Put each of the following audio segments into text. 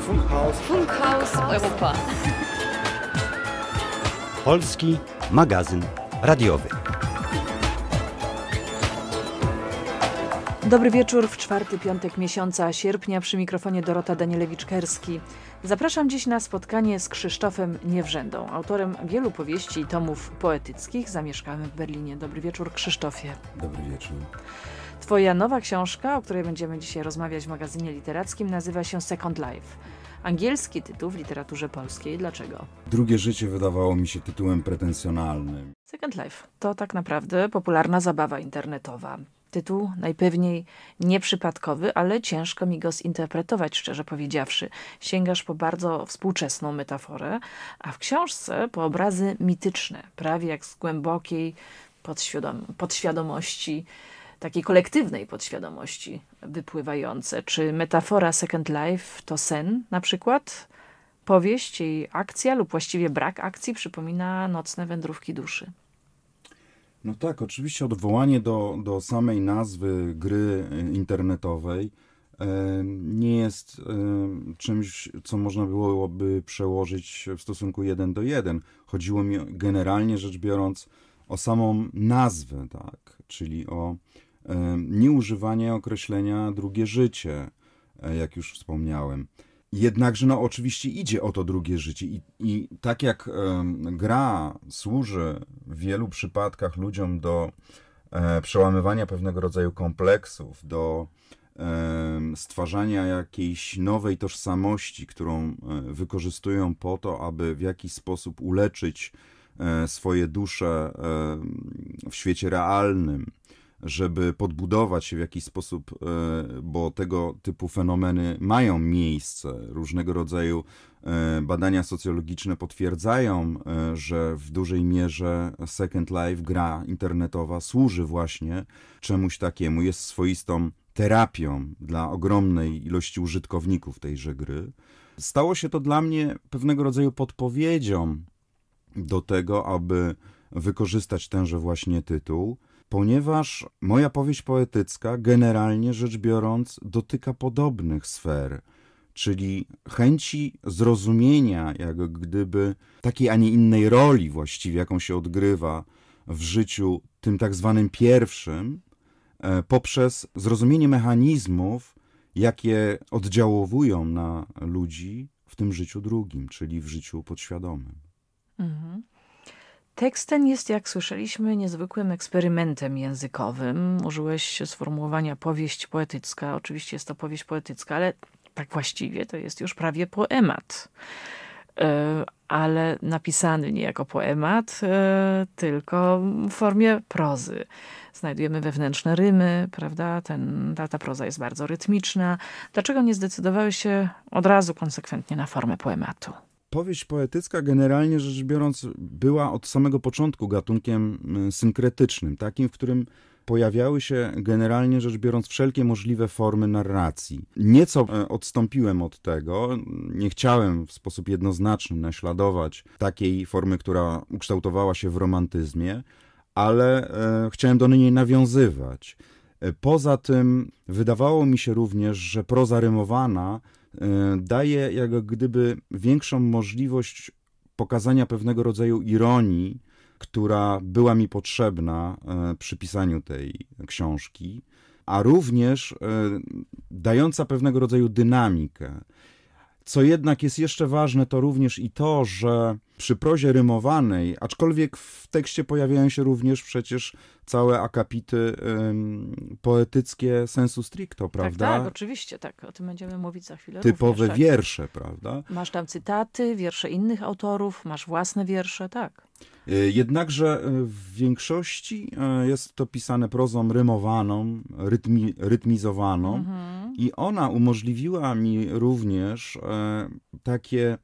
Funkhaus. Funkhaus Europa. Polski magazyn radiowy. Dobry wieczór w czwarty piątek miesiąca sierpnia przy mikrofonie Dorota Danielewicz-Kerski. Zapraszam dziś na spotkanie z Krzysztofem Niewrzędą, autorem wielu powieści i tomów poetyckich. Zamieszkamy w Berlinie. Dobry wieczór, Krzysztofie. Dobry wieczór. Twoja nowa książka, o której będziemy dzisiaj rozmawiać w magazynie literackim, nazywa się Second Life. Angielski tytuł w literaturze polskiej. Dlaczego? Drugie życie wydawało mi się tytułem pretensjonalnym. Second Life to tak naprawdę popularna zabawa internetowa. Tytuł najpewniej nieprzypadkowy, ale ciężko mi go zinterpretować, szczerze powiedziawszy. Sięgasz po bardzo współczesną metaforę, a w książce po obrazy mityczne, prawie jak z głębokiej podświadom podświadomości, takiej kolektywnej podświadomości wypływające. Czy metafora Second Life to sen na przykład? Powieść, jej akcja lub właściwie brak akcji przypomina nocne wędrówki duszy. No tak, oczywiście odwołanie do, do samej nazwy gry e, internetowej e, nie jest e, czymś, co można byłoby przełożyć w stosunku jeden do jeden. Chodziło mi generalnie rzecz biorąc o samą nazwę, tak, czyli o nieużywanie określenia drugie życie, jak już wspomniałem. Jednakże, no oczywiście idzie o to drugie życie i, i tak jak gra służy w wielu przypadkach ludziom do e, przełamywania pewnego rodzaju kompleksów, do stwarzania jakiejś nowej tożsamości, którą e, wykorzystują po to, aby w jakiś sposób uleczyć e, swoje dusze w świecie realnym, żeby podbudować się w jakiś sposób, e, bo tego typu fenomeny mają miejsce. Różnego rodzaju e, badania socjologiczne potwierdzają, e, że w dużej mierze Second Life, gra internetowa, służy właśnie czemuś takiemu. Jest swoistą terapią dla ogromnej ilości użytkowników tejże gry. Stało się to dla mnie pewnego rodzaju podpowiedzią do tego, aby wykorzystać tenże właśnie tytuł ponieważ moja powieść poetycka, generalnie rzecz biorąc, dotyka podobnych sfer, czyli chęci zrozumienia, jak gdyby takiej, a nie innej roli właściwie, jaką się odgrywa w życiu tym tak zwanym pierwszym, e, poprzez zrozumienie mechanizmów, jakie oddziałowują na ludzi w tym życiu drugim, czyli w życiu podświadomym. Tekst ten jest, jak słyszeliśmy, niezwykłym eksperymentem językowym. Użyłeś sformułowania powieść poetycka. Oczywiście jest to powieść poetycka, ale tak właściwie to jest już prawie poemat. E, ale napisany nie jako poemat, e, tylko w formie prozy. Znajdujemy wewnętrzne rymy, prawda? Ten, ta, ta proza jest bardzo rytmiczna. Dlaczego nie zdecydowałeś się od razu konsekwentnie na formę poematu? powieść poetycka generalnie rzecz biorąc była od samego początku gatunkiem y, synkretycznym, takim, w którym pojawiały się generalnie rzecz biorąc wszelkie możliwe formy narracji. Nieco e, odstąpiłem od tego, nie chciałem w sposób jednoznaczny naśladować takiej formy, która ukształtowała się w romantyzmie, ale e, chciałem do niej nawiązywać. E, poza tym wydawało mi się również, że proza rymowana E, daje jak gdyby większą możliwość pokazania pewnego rodzaju ironii, która była mi potrzebna e, przy pisaniu tej książki, a również e, dająca pewnego rodzaju dynamikę. Co jednak jest jeszcze ważne, to również i to, że przy prozie rymowanej, aczkolwiek w tekście pojawiają się również przecież całe akapity ym, poetyckie sensu stricto, tak, prawda? Tak, tak, oczywiście, tak, o tym będziemy mówić za chwilę. Typowe również, tak. wiersze, prawda? Masz tam cytaty, wiersze innych autorów, masz własne wiersze, tak. Y, jednakże y, w większości y, jest to pisane prozą rymowaną, rytmi, rytmizowaną. Mhm i ona umożliwiła mi również e, takie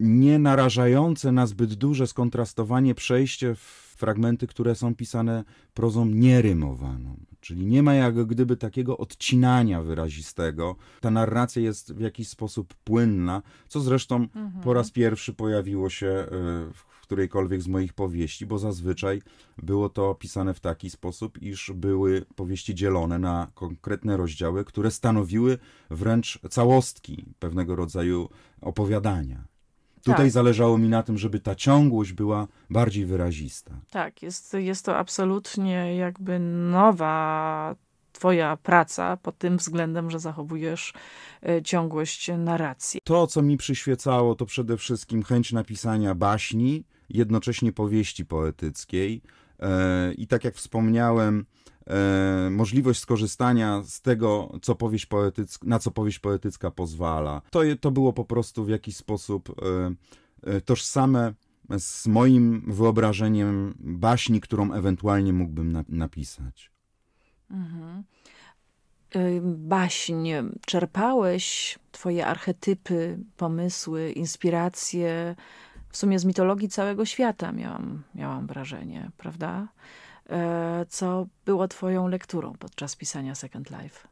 nie na zbyt duże skontrastowanie przejście w fragmenty, które są pisane prozą nierymowaną. Czyli nie ma jak gdyby takiego odcinania wyrazistego. Ta narracja jest w jakiś sposób płynna, co zresztą mhm. po raz pierwszy pojawiło się y, w którejkolwiek z moich powieści, bo zazwyczaj było to pisane w taki sposób, iż były powieści dzielone na konkretne rozdziały, które stanowiły wręcz całostki pewnego rodzaju opowiadania. Tutaj tak. zależało mi na tym, żeby ta ciągłość była bardziej wyrazista. Tak, jest, jest to absolutnie jakby nowa Twoja praca pod tym względem, że zachowujesz e, ciągłość narracji. To, co mi przyświecało, to przede wszystkim chęć napisania baśni, jednocześnie powieści poetyckiej. E, I tak jak wspomniałem, E, możliwość skorzystania z tego, co powieść poetycka, na co powieść poetycka pozwala. To, to było po prostu w jakiś sposób e, e, tożsame z moim wyobrażeniem baśni, którą ewentualnie mógłbym na, napisać. Mhm. Baśń, czerpałeś twoje archetypy, pomysły, inspiracje w sumie z mitologii całego świata, miałam, miałam wrażenie, prawda? E, co było twoją lekturą podczas pisania Second Life?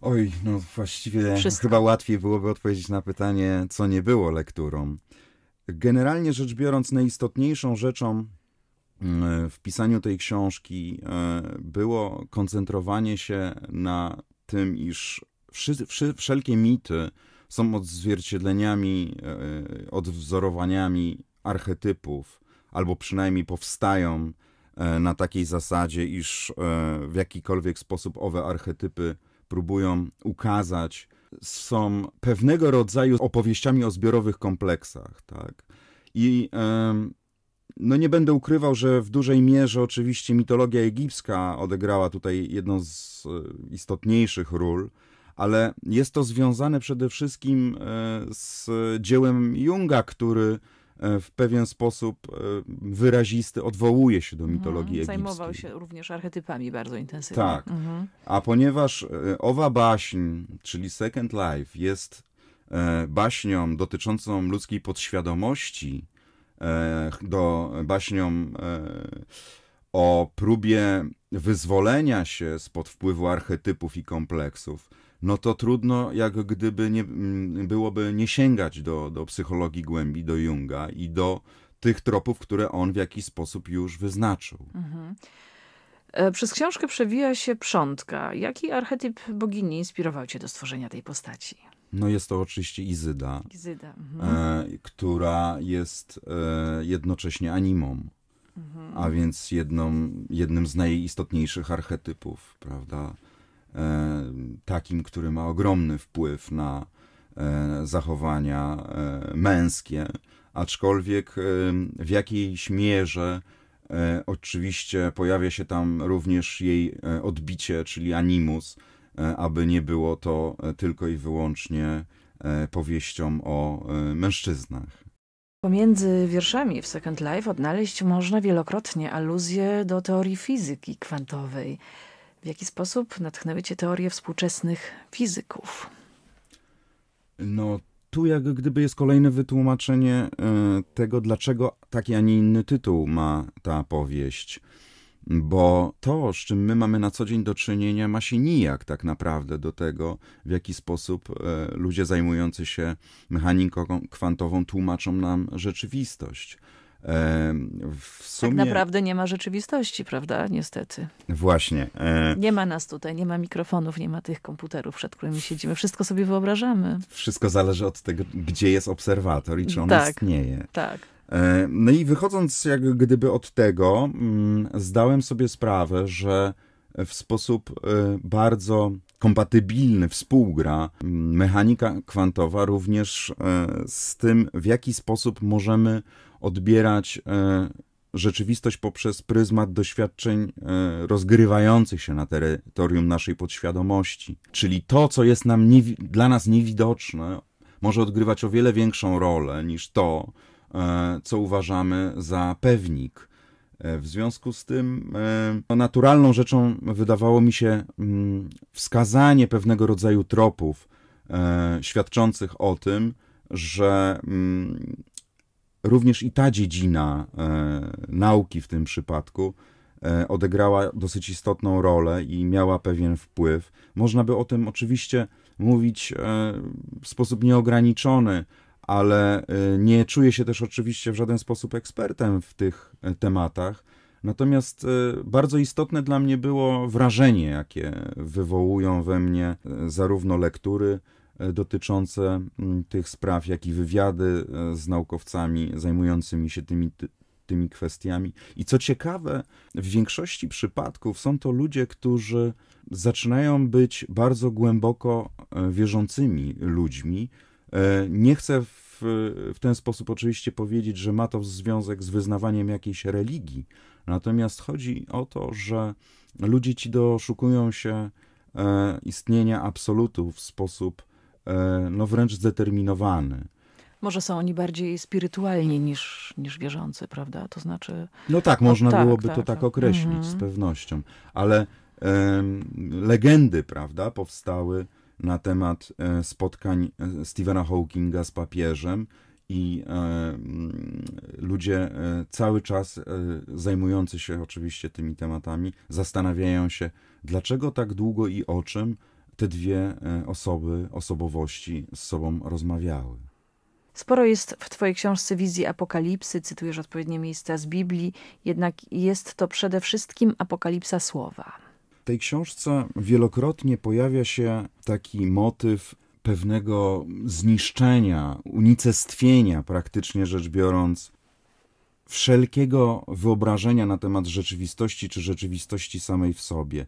Oj, no właściwie Wszystko. chyba łatwiej byłoby odpowiedzieć na pytanie, co nie było lekturą. Generalnie rzecz biorąc, najistotniejszą rzeczą mm, w pisaniu tej książki e, było koncentrowanie się na tym, iż wszelkie mity są odzwierciedleniami, e, odwzorowaniami archetypów, albo przynajmniej powstają E, na takiej zasadzie, iż e, w jakikolwiek sposób owe archetypy próbują ukazać, są pewnego rodzaju opowieściami o zbiorowych kompleksach. Tak? I no nie będę ukrywał, że w dużej mierze oczywiście mitologia egipska odegrała tutaj jedną z e, istotniejszych ról, ale jest to związane przede wszystkim z dziełem Junga, który E, w pewien sposób e, wyrazisty odwołuje się do mhm, mitologii mhm, egipskiej. Zajmował się również archetypami bardzo intensywnie. Tak. Mhm. A ponieważ e, owa baśń, czyli Second Life, jest baśnią dotyczącą ludzkiej podświadomości, do baśnią o próbie wyzwolenia się spod wpływu archetypów i kompleksów, no to trudno jak gdyby nie, mm, byłoby nie sięgać do, do psychologii głębi, do Junga i do tych tropów, które on w jakiś sposób już wyznaczył. Mhm. E, przez książkę przewija się Przątka. Jaki archetyp bogini inspirował cię do stworzenia tej postaci? No jest to oczywiście Izyda, Izyda. E, mhm. E, która jest e, jednocześnie animą, mhm. a więc jedną, jednym z najistotniejszych archetypów, prawda? E, takim, który ma ogromny wpływ na e, zachowania e, męskie, aczkolwiek w jakiejś mierze oczywiście pojawia się tam również jej odbicie, czyli animus, aby nie było to tylko i wyłącznie powieścią o mężczyznach. Pomiędzy wierszami w Second Life odnaleźć można wielokrotnie aluzje do teorii fizyki kwantowej. W jaki sposób natchnęły cię teorie współczesnych fizyków? No, tu jak gdyby jest kolejne wytłumaczenie e, tego, dlaczego taki, a nie inny tytuł ma ta powieść. Bo to, z czym my mamy na co dzień do czynienia, ma się nijak tak naprawdę do tego, w jaki sposób e, ludzie zajmujący się mechaniką kwantową tłumaczą nam rzeczywistość. W sumie... Tak naprawdę nie ma rzeczywistości, prawda? Niestety. Właśnie. E, nie ma nas tutaj, nie ma mikrofonów, nie ma tych komputerów, przed którymi siedzimy. Wszystko sobie wyobrażamy. Wszystko zależy od tego, gdzie jest obserwator i czy on tak, istnieje. Tak. E, no i wychodząc jak gdyby od tego, mm, zdałem sobie sprawę, że w sposób e, bardzo kompatybilny współgra mm, mechanika kwantowa również z tym, w jaki sposób możemy odbierać e, rzeczywistość poprzez pryzmat doświadczeń e, rozgrywających się na terytorium naszej podświadomości. Czyli to, co jest nam nie, dla nas niewidoczne, może odgrywać o wiele większą rolę niż to, e, co uważamy za pewnik. W związku z tym no, naturalną rzeczą wydawało mi się mm, wskazanie pewnego rodzaju tropów świadczących o tym, że mm, również i ta dziedzina e, nauki w tym przypadku e, odegrała dosyć istotną rolę i miała pewien wpływ. Można by o tym oczywiście mówić e, w sposób nieograniczony, ale nie czuję się też oczywiście w żaden sposób ekspertem w tych tematach. Natomiast bardzo istotne dla mnie było wrażenie, jakie wywołują we mnie zarówno lektury, E, dotyczące mm, tych spraw, jak i wywiady e, z naukowcami zajmującymi się tymi, tymi kwestiami. I co ciekawe, w większości przypadków są to ludzie, którzy zaczynają być bardzo głęboko e, wierzącymi ludźmi. Nie chcę w, w ten sposób oczywiście powiedzieć, że ma to związek z wyznawaniem jakiejś religii, natomiast chodzi o to, że ludzie ci doszukują się istnienia absolutu w sposób E, no wręcz zdeterminowany. Może są oni bardziej spirytualni niż, niż wierzący, prawda? To znaczy. No tak, no można tak, byłoby tak, to tak, tak określić mhm. z pewnością. Ale um, legendy, prawda, powstały na temat e, spotkań e, Stephena Hawkinga z papieżem i e, mm, ludzie e, cały czas e, zajmujący się oczywiście tymi tematami zastanawiają się, dlaczego tak długo i o czym te dwie e, osoby, osobowości z sobą rozmawiały. Sporo jest w Twojej książce wizji apokalipsy, cytujesz odpowiednie miejsca z Biblii, jednak jest to przede wszystkim apokalipsa słowa. W tej książce wielokrotnie pojawia się taki motyw pewnego zniszczenia, unicestwienia praktycznie rzecz biorąc, wszelkiego wyobrażenia na temat rzeczywistości czy rzeczywistości samej w sobie.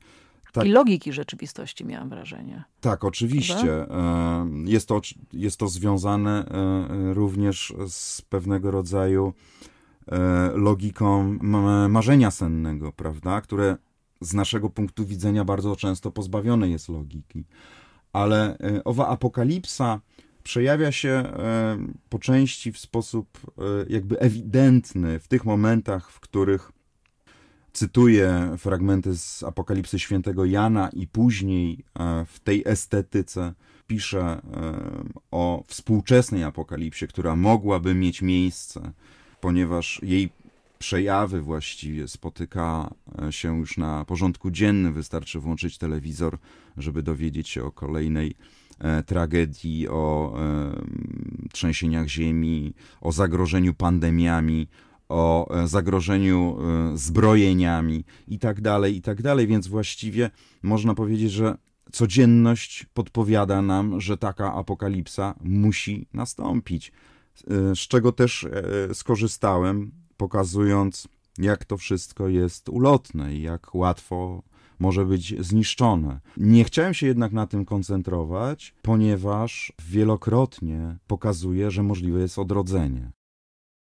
Tak. I logiki rzeczywistości, miałam wrażenie. Tak, oczywiście. E, jest to, jest to związane e, również z pewnego rodzaju e, logiką marzenia sennego, prawda? Które z naszego punktu widzenia bardzo często pozbawione jest logiki. Ale owa apokalipsa przejawia się po części w sposób jakby ewidentny w tych momentach, w których cytuje fragmenty z Apokalipsy Świętego Jana i później e, w tej estetyce pisze o współczesnej apokalipsie, która mogłaby mieć miejsce, ponieważ jej przejawy właściwie spotyka e, się już na porządku dziennym. Wystarczy włączyć telewizor, żeby dowiedzieć się o kolejnej e, tragedii, o trzęsieniach ziemi, o zagrożeniu pandemiami, o e, zagrożeniu e, zbrojeniami i tak dalej, i tak dalej. Więc właściwie można powiedzieć, że codzienność podpowiada nam, że taka apokalipsa musi nastąpić. E, z czego też skorzystałem, pokazując, jak to wszystko jest ulotne i jak łatwo może być zniszczone. Nie chciałem się jednak na tym koncentrować, ponieważ wielokrotnie pokazuje, że możliwe jest odrodzenie.